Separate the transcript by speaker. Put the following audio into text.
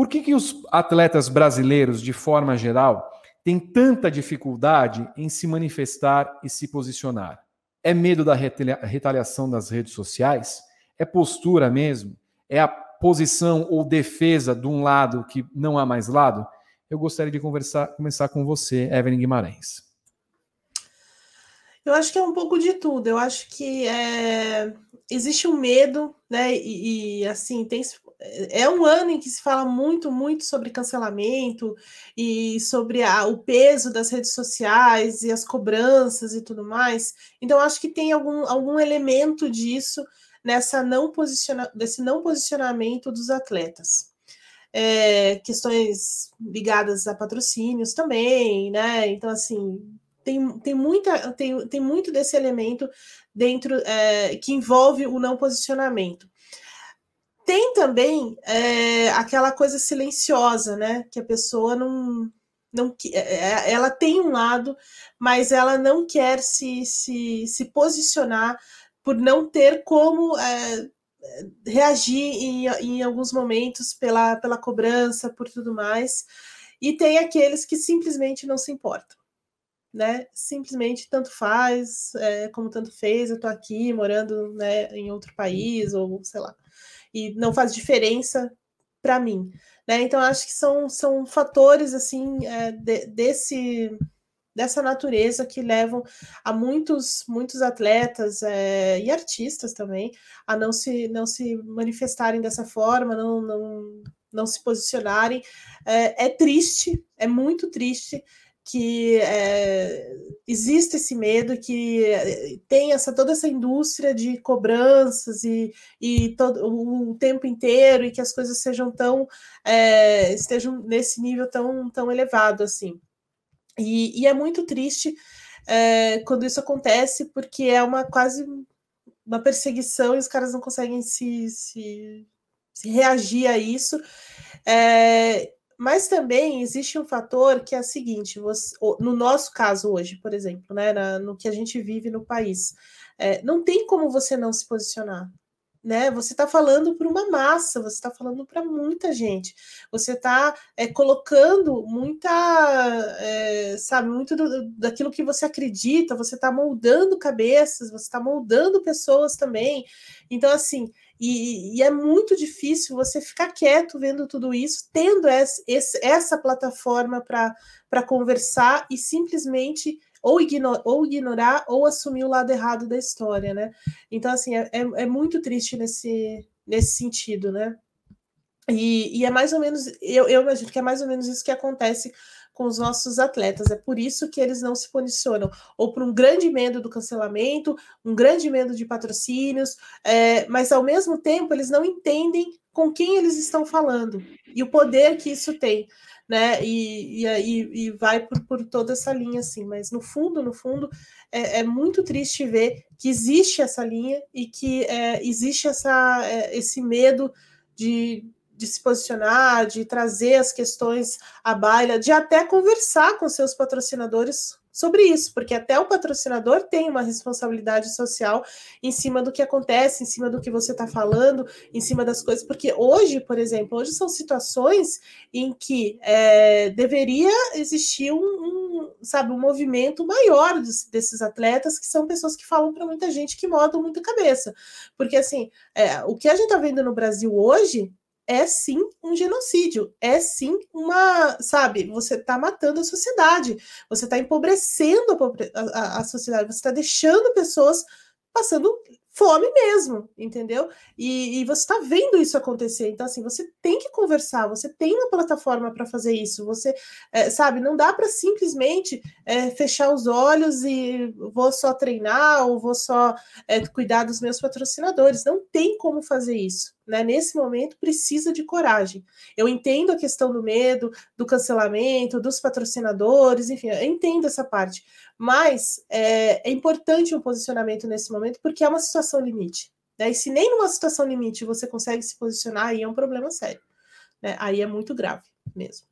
Speaker 1: Por que, que os atletas brasileiros, de forma geral, têm tanta dificuldade em se manifestar e se posicionar? É medo da retaliação das redes sociais? É postura mesmo? É a posição ou defesa de um lado que não há mais lado? Eu gostaria de conversar, começar com você, Evelyn Guimarães. Eu acho que é um pouco de tudo. Eu acho que é, existe um medo, né? E, e assim, tem é um ano em que se fala muito, muito sobre cancelamento e sobre a, o peso das redes sociais e as cobranças e tudo mais. Então, acho que tem algum, algum elemento disso nessa não posiciona, desse não posicionamento dos atletas. É, questões ligadas a patrocínios também, né? Então, assim, tem, tem, muita, tem, tem muito desse elemento dentro é, que envolve o não posicionamento. Tem também é, aquela coisa silenciosa, né? Que a pessoa não. não é, é, ela tem um lado, mas ela não quer se, se, se posicionar por não ter como. É, é, reagir em, em alguns momentos pela, pela cobrança, por tudo mais. E tem aqueles que simplesmente não se importam né? Simplesmente tanto faz, é, como tanto fez, eu tô aqui morando né, em outro país, ou sei lá e não faz diferença para mim. Né? Então, acho que são, são fatores assim é, de, desse dessa natureza que levam a muitos muitos atletas é, e artistas também a não se não se manifestarem dessa forma não não, não se posicionarem é, é triste é muito triste que é, existe esse medo, que é, tem essa toda essa indústria de cobranças e, e todo o tempo inteiro e que as coisas sejam tão é, estejam nesse nível tão tão elevado assim. E, e é muito triste é, quando isso acontece, porque é uma quase uma perseguição e os caras não conseguem se, se, se reagir a isso. É, mas também existe um fator que é o seguinte: você, no nosso caso hoje, por exemplo, né, na, no que a gente vive no país, é, não tem como você não se posicionar né? Você está falando para uma massa, você está falando para muita gente, você está é, eh, colocando muita, é, sabe, muito do, daquilo que você acredita, você está moldando cabeças, você está moldando pessoas também. Então, assim, e, e, é muito difícil você ficar quieto vendo tudo isso, tendo essa, essa plataforma para conversar e simplesmente ou, igno ou ignorar ou assumir o lado errado da história, né? Então, assim, é, é, é muito triste nesse, nesse sentido, né? E, e, é mais ou menos, eu, eu imagino que é mais ou menos isso que acontece com os nossos atletas. É por isso que eles não se posicionam ou por um grande medo do cancelamento, um grande medo de patrocínios, é, mas ao mesmo tempo eles não entendem com quem eles estão falando e o poder que isso tem, né? E, e, e vai por, por toda essa linha, assim. Mas no fundo, no fundo, é, é muito triste ver que existe essa linha e que é, existe essa, é, esse medo de, de se posicionar, de trazer as questões à baila, de até conversar com seus patrocinadores sobre isso, porque até o patrocinador tem uma responsabilidade social em cima do que acontece, em cima do que você está falando, em cima das coisas, porque hoje, por exemplo, hoje são situações em que é, deveria existir um, um, sabe, um movimento maior dos, desses atletas, que são pessoas que falam para muita gente que modam muita cabeça, porque assim, é, o que a gente está vendo no Brasil hoje é sim um genocídio, é sim uma, sabe, você está matando a sociedade, você está empobrecendo a, a, a sociedade, você está deixando pessoas passando fome mesmo, entendeu? E, e você está vendo isso acontecer, então assim você tem que conversar, você tem uma plataforma para fazer isso, você é, sabe, não dá para simplesmente é, fechar os olhos e vou só treinar ou vou só é, cuidar dos meus patrocinadores, não tem como fazer isso. Né? Nesse momento precisa de coragem. Eu entendo a questão do medo, do cancelamento, dos patrocinadores, enfim, eu entendo essa parte. Mas é, é importante um posicionamento nesse momento porque é uma situação situação limite. Né? E se nem numa situação limite você consegue se posicionar, aí é um problema sério. Né? Aí é muito grave mesmo.